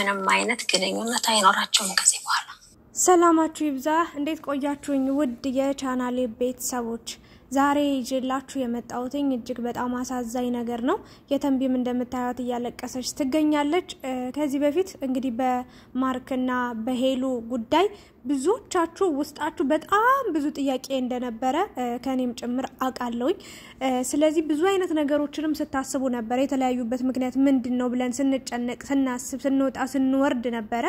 ምንም አይነት ግንኙነት አይኖራቸውም ከዚህ በኋላ። ሰላማችሁ ይብዛ። እንዴት ቆያችሁኝ? ውድ የቻናሌ ቤተሰቦች ዛሬ ይዤላችሁ የመጣሁትኝ እጅግ በጣም አሳዛኝ ነገር ነው። የተንቢም እንደምታዩት እያለቀሰች ትገኛለች። ከዚህ በፊት እንግዲህ በማርክና በሄሉ ጉዳይ ብዙዎቻችሁ ውስጣችሁ በጣም ብዙ ጥያቄ እንደነበረ ከኔም ጭምር አውቃለሁኝ። ስለዚህ ብዙ አይነት ነገሮችንም ስታስቡ ነበረ። የተለያዩበት ምክንያት ምንድን ነው ብለን ስንጨነቅ፣ ስናስብ፣ ስንወጣ፣ ስንወርድ ነበረ።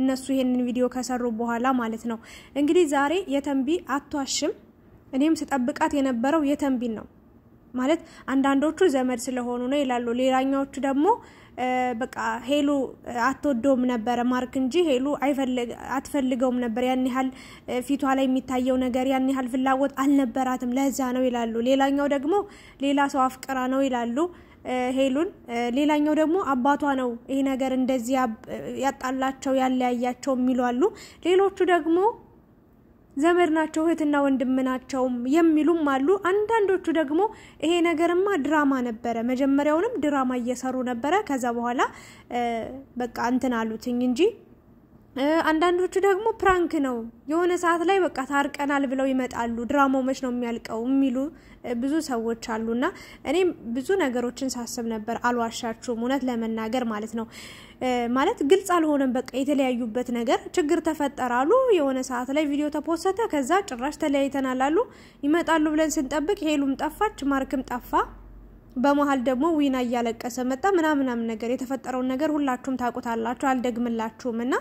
እነሱ ይሄንን ቪዲዮ ከሰሩ በኋላ ማለት ነው እንግዲህ ዛሬ የተንቢ አቷሽም እኔም ስጠብቃት የነበረው የተንቢን ነው ማለት አንዳንዶቹ ዘመድ ስለሆኑ ነው ይላሉ። ሌላኛዎቹ ደግሞ በቃ ሄሉ አትወደውም ነበረ ማርክ እንጂ ሄሉ አትፈልገውም ነበር። ያን ያህል ፊቷ ላይ የሚታየው ነገር ያን ያህል ፍላጎት አልነበራትም፣ ለዛ ነው ይላሉ። ሌላኛው ደግሞ ሌላ ሰው አፍቅራ ነው ይላሉ ሄሉን። ሌላኛው ደግሞ አባቷ ነው ይሄ ነገር እንደዚህ ያጣላቸው ያለያያቸው የሚሉ አሉ። ሌሎቹ ደግሞ ዘመድ ናቸው፣ እህትና ወንድም ናቸውም የሚሉም አሉ። አንዳንዶቹ ደግሞ ይሄ ነገርማ ድራማ ነበረ፣ መጀመሪያውንም ድራማ እየሰሩ ነበረ፣ ከዛ በኋላ በቃ እንትን አሉትኝ እንጂ አንዳንዶቹ ደግሞ ፕራንክ ነው የሆነ ሰዓት ላይ በቃ ታርቀናል ብለው ይመጣሉ። ድራማው መች ነው የሚያልቀው የሚሉ ብዙ ሰዎች አሉና እኔም ብዙ ነገሮችን ሳስብ ነበር። አልዋሻችሁም፣ እውነት ለመናገር ማለት ነው። ማለት ግልጽ አልሆነም። በቃ የተለያዩበት ነገር ችግር ተፈጠራሉ። አሉ። የሆነ ሰዓት ላይ ቪዲዮ ተፖሰተ። ከዛ ጭራሽ ተለያይተናል አሉ። ይመጣሉ ብለን ስንጠብቅ ሄሉም ጠፋች፣ ማርክም ጠፋ። በመሀል ደግሞ ዊና እያለቀሰ መጣ ምናምናም ነገር የተፈጠረውን ነገር ሁላችሁም ታውቁታላችሁ፣ አልደግምላችሁም እና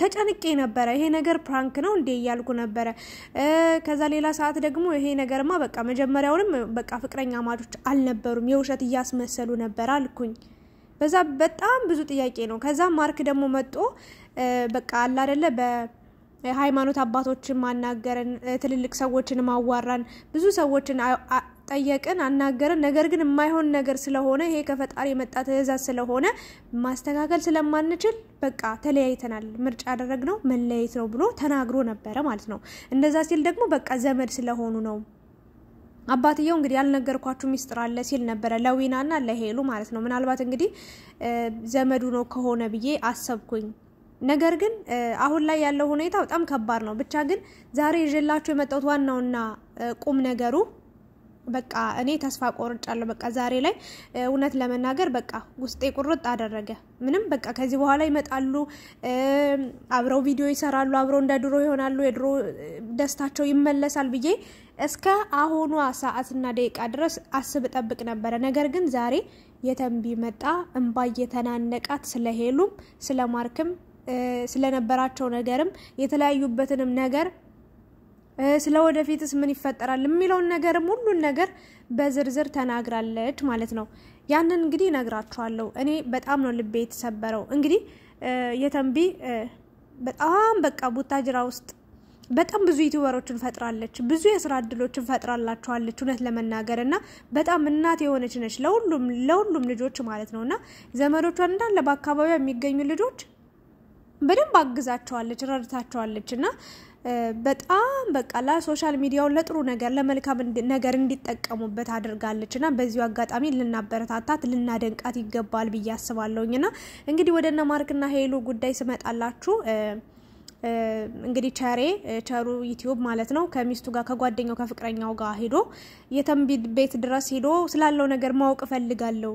ተጨንቄ ነበረ። ይሄ ነገር ፕራንክ ነው እንዴ እያልኩ ነበረ። ከዛ ሌላ ሰዓት ደግሞ ይሄ ነገርማ በቃ መጀመሪያውንም በቃ ፍቅረኛ ማቾች አልነበሩም የውሸት እያስመሰሉ ነበር አልኩኝ። በዛ በጣም ብዙ ጥያቄ ነው። ከዛ ማርክ ደግሞ መጦ በቃ አላ አደለ በሃይማኖት አባቶችን ማናገረን፣ ትልልቅ ሰዎችን ማዋራን፣ ብዙ ሰዎችን ጠየቅን፣ አናገርን ነገር ግን የማይሆን ነገር ስለሆነ ይሄ ከፈጣሪ የመጣ ትእዛዝ ስለሆነ ማስተካከል ስለማንችል በቃ ተለያይተናል፣ ምርጫ ያደረግነው መለያየት ነው ብሎ ተናግሮ ነበረ ማለት ነው። እንደዛ ሲል ደግሞ በቃ ዘመድ ስለሆኑ ነው። አባትየው እንግዲህ ያልነገርኳችሁ ሚስጥር አለ ሲል ነበረ ለዊናና ለሄሉ ማለት ነው። ምናልባት እንግዲህ ዘመዱ ነው ከሆነ ብዬ አሰብኩኝ። ነገር ግን አሁን ላይ ያለው ሁኔታ በጣም ከባድ ነው። ብቻ ግን ዛሬ ይዤላችሁ የመጣሁት ዋናውና ቁም ነገሩ በቃ እኔ ተስፋ ቆርጫለሁ። በቃ ዛሬ ላይ እውነት ለመናገር በቃ ውስጤ ቁርጥ አደረገ። ምንም በቃ ከዚህ በኋላ ይመጣሉ፣ አብረው ቪዲዮ ይሰራሉ፣ አብረው እንደ ድሮ ይሆናሉ፣ የድሮ ደስታቸው ይመለሳል ብዬ እስከ አሁኗ ሰዓትና ደቂቃ ድረስ አስብ ጠብቅ ነበረ። ነገር ግን ዛሬ የተንቢ መጣ እንባ እየተናነቃት ስለ ሄሉም ስለ ማርክም ስለነበራቸው ነገርም የተለያዩበትንም ነገር ስለ ወደፊትስ ምን ይፈጠራል የሚለውን ነገርም ሁሉን ነገር በዝርዝር ተናግራለች ማለት ነው። ያንን እንግዲህ ነግራችኋለሁ። እኔ በጣም ነው ልቤ የተሰበረው። እንግዲህ የተንቢ በጣም በቃ ቡታጅራ ውስጥ በጣም ብዙ ዩቲዩበሮችን ፈጥራለች። ብዙ የስራ እድሎችን ፈጥራላችኋለች። እውነት ለመናገር እና በጣም እናት የሆነች ነች ለሁሉም ለሁሉም ልጆች ማለት ነው እና ዘመዶቿን እንዳለ በአካባቢዋ የሚገኙ ልጆች በደንብ አግዛቸዋለች፣ ረድታቸዋለች እና በጣም በቃ ሶሻል ሚዲያውን ለጥሩ ነገር ለመልካም ነገር እንዲጠቀሙበት አድርጋለች እና በዚሁ አጋጣሚ ልናበረታታት ልናደንቃት ይገባል ብዬ አስባለሁኝ። ና እንግዲህ ወደ እነ ማርክና ሄሉ ጉዳይ ስመጣላችሁ እንግዲህ ቸሬ ቸሩ ዩቲዩብ ማለት ነው ከሚስቱ ጋር ከጓደኛው ከፍቅረኛው ጋር ሄዶ የተንቢ ቤት ድረስ ሄዶ ስላለው ነገር ማወቅ እፈልጋለሁ።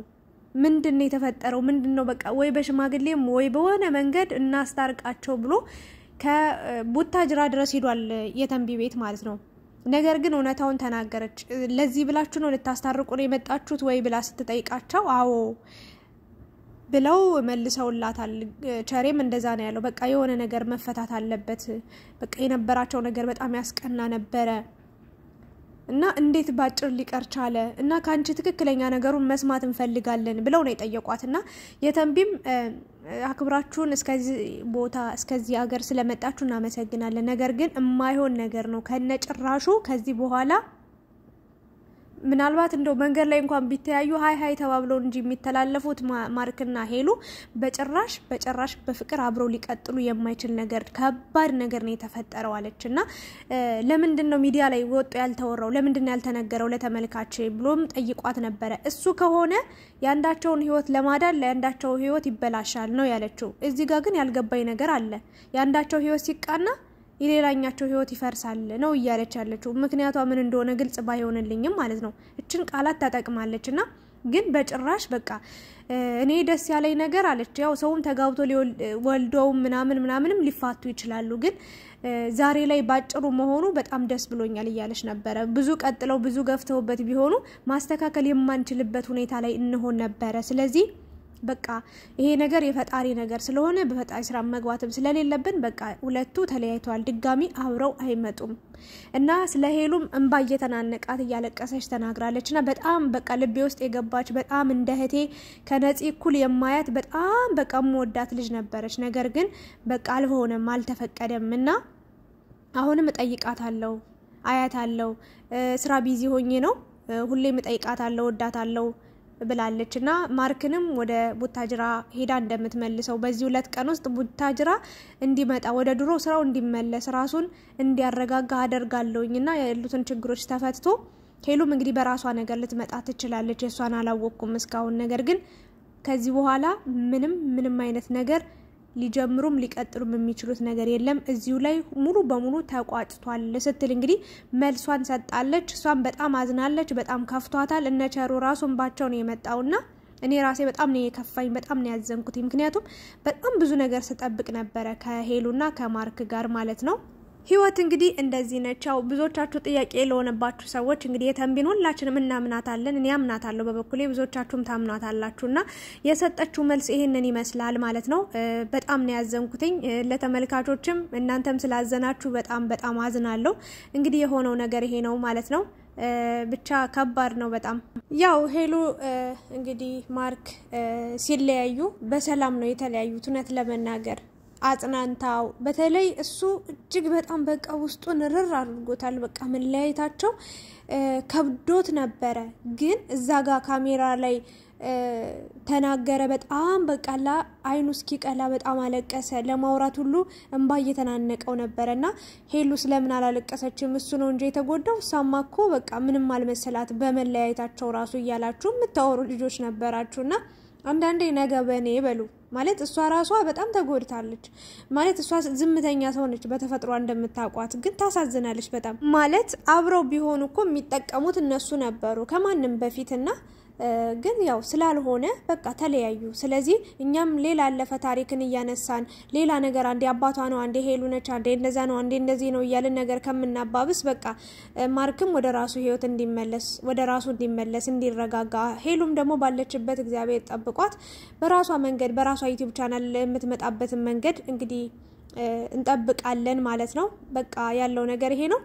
ምንድን ነው የተፈጠረው? ምንድን ነው በቃ ወይ በሽማግሌም ወይ በሆነ መንገድ እናስታርቃቸው ብሎ ከቡታጅራ ድረስ ሄዷል የተንቢ ቤት ማለት ነው። ነገር ግን እውነታውን ተናገረች። ለዚህ ብላችሁ ነው ልታስታርቁ ነው የመጣችሁት ወይ ብላ ስትጠይቃቸው አዎ ብለው መልሰውላታል። ቸሬም እንደዛ ነው ያለው። በቃ የሆነ ነገር መፈታት አለበት። በቃ የነበራቸው ነገር በጣም ያስቀና ነበረ። እና እንዴት ባጭር ሊቀር ቻለ እና ከአንቺ ትክክለኛ ነገሩን መስማት እንፈልጋለን ብለው ነው የጠየቋት። እና የተንቢም አክብራችሁን እስከዚህ ቦታ እስከዚህ ሀገር ስለመጣችሁ እናመሰግናለን፣ ነገር ግን የማይሆን ነገር ነው ከነጭራሹ ከዚህ በኋላ ምናልባት እንደው መንገድ ላይ እንኳን ቢተያዩ ሀይ ሀይ ተባብለው እንጂ የሚተላለፉት ማርክና ሄሉ በጭራሽ በጭራሽ በፍቅር አብረው ሊቀጥሉ የማይችል ነገር ከባድ ነገር ነው የተፈጠረው አለች እና ለምንድን ነው ሚዲያ ላይ ወጡ ያልተወራው? ለምንድን ያልተነገረው ለተመልካች ብሎም ጠይቋት ነበረ። እሱ ከሆነ የአንዳቸውን ህይወት ለማዳን ለአንዳቸው ህይወት ይበላሻል ነው ያለችው። እዚህ ጋር ግን ያልገባኝ ነገር አለ። የአንዳቸው ህይወት ሲቃና የሌላኛቸው ህይወት ይፈርሳል ነው እያለች ያለችው። ምክንያቷ ምን እንደሆነ ግልጽ ባይሆንልኝም ማለት ነው እችን ቃላት ታጠቅማለች እና ግን በጭራሽ በቃ እኔ ደስ ያለኝ ነገር አለች። ያው ሰውም ተጋብቶ ወልደውም ምናምን ምናምንም ሊፋቱ ይችላሉ፣ ግን ዛሬ ላይ ባጭሩ መሆኑ በጣም ደስ ብሎኛል እያለች ነበረ። ብዙ ቀጥለው ብዙ ገፍተውበት ቢሆኑ ማስተካከል የማንችልበት ሁኔታ ላይ እንሆን ነበረ። ስለዚህ በቃ ይሄ ነገር የፈጣሪ ነገር ስለሆነ በፈጣሪ ስራ መግባትም ስለሌለብን በቃ ሁለቱ ተለያይተዋል። ድጋሚ አብረው አይመጡም እና ስለ ሄሉም እንባ እየተናነቃት እያለቀሰች ተናግራለች። እና በጣም በቃ ልቤ ውስጥ የገባች በጣም እንደ እህቴ ከነፂ እኩል የማያት በጣም በቃ መወዳት ልጅ ነበረች። ነገር ግን በቃ አልሆነም፣ አልተፈቀደም እና አሁንም እጠይቃታለሁ፣ አያታለሁ። ስራ ቢዚ ሆኜ ነው ሁሌም እጠይቃታለሁ፣ እወዳታለሁ ብላለች እና ማርክንም ወደ ቡታጅራ ሄዳ እንደምትመልሰው በዚህ ሁለት ቀን ውስጥ ቡታጅራ እንዲመጣ ወደ ድሮ ስራው እንዲመለስ ራሱን እንዲያረጋጋ አደርጋለሁኝ እና ያሉትን ችግሮች ተፈትቶ ሄሉም እንግዲህ በራሷ ነገር ልትመጣ ትችላለች። የእሷን አላወቅኩም እስካሁን ነገር ግን ከዚህ በኋላ ምንም ምንም አይነት ነገር ሊጀምሩም ሊቀጥሉም የሚችሉት ነገር የለም እዚሁ ላይ ሙሉ በሙሉ ተቋጭቷል ስትል እንግዲህ መልሷን ሰጣለች። እሷን በጣም አዝናለች፣ በጣም ከፍቷታል። እነቸሩ ራሱ እንባቸው ነው የመጣውና እኔ ራሴ በጣም ነው የከፋኝ፣ በጣም ነው ያዘንኩት። ምክንያቱም በጣም ብዙ ነገር ስጠብቅ ነበረ ከሄሉና ከማርክ ጋር ማለት ነው። ህይወት እንግዲህ እንደዚህ ነች። ያው ብዙዎቻችሁ ጥያቄ ለሆነባችሁ ሰዎች እንግዲህ የተንቢን ሁላችንም እናምናታለን። እኔ አምናታለሁ በበኩሌ፣ ብዙዎቻችሁም ታምናታላችሁ። እና የሰጠችው መልስ ይሄንን ይመስላል ማለት ነው። በጣም ነው ያዘንኩትኝ። ለተመልካቾችም እናንተም ስላዘናችሁ በጣም በጣም አዝናለሁ። እንግዲህ የሆነው ነገር ይሄ ነው ማለት ነው። ብቻ ከባድ ነው በጣም ያው ሄሉ እንግዲህ ማርክ ሲለያዩ በሰላም ነው የተለያዩት እውነት ለመናገር አጽናንታው በተለይ እሱ እጅግ በጣም በቃ ውስጡን ርር አድርጎታል። በቃ መለያየታቸው ከብዶት ነበረ። ግን እዛ ጋር ካሜራ ላይ ተናገረ። በጣም በቃላ አይኑ እስኪቀላ በጣም አለቀሰ። ለማውራት ሁሉ እንባ እየተናነቀው ነበረ እና ሄሉ ስለምን አላለቀሰችም? እሱ ነው እንጂ የተጎዳው እሷማ እኮ በቃ ምንም አልመሰላት በመለያየታቸው ራሱ እያላችሁ የምታወሩ ልጆች ነበራችሁ እና አንዳንዴ ነገ በእኔ በሉ ማለት እሷ ራሷ በጣም ተጎድታለች። ማለት እሷ ዝምተኛ ሰው ነች በተፈጥሯ እንደምታውቋት፣ ግን ታሳዝናለች በጣም ማለት አብረው ቢሆኑ እኮ የሚጠቀሙት እነሱ ነበሩ ከማንም በፊትና ግን ያው ስላልሆነ በቃ ተለያዩ። ስለዚህ እኛም ሌላ ያለፈ ታሪክን እያነሳን ሌላ ነገር አንዴ አባቷ ነው፣ አንዴ ሄሉ ነች፣ አንዴ እንደዛ ነው፣ አንዴ እንደዚህ ነው እያልን ነገር ከምናባብስ በቃ ማርክም ወደ ራሱ ህይወት እንዲመለስ ወደ ራሱ እንዲመለስ እንዲረጋጋ፣ ሄሉም ደግሞ ባለችበት እግዚአብሔር ጠብቋት በራሷ መንገድ በራሷ ዩቲዩብ ቻናል የምትመጣበትን መንገድ እንግዲህ እንጠብቃለን ማለት ነው። በቃ ያለው ነገር ይሄ ነው።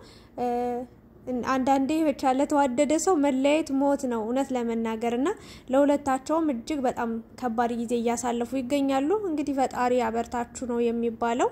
አንዳንዴ ብቻ ለተዋደደ ሰው መለያየት ሞት ነው እውነት ለመናገር እና ለሁለታቸውም እጅግ በጣም ከባድ ጊዜ እያሳለፉ ይገኛሉ። እንግዲህ ፈጣሪ አበርታችሁ ነው የሚባለው።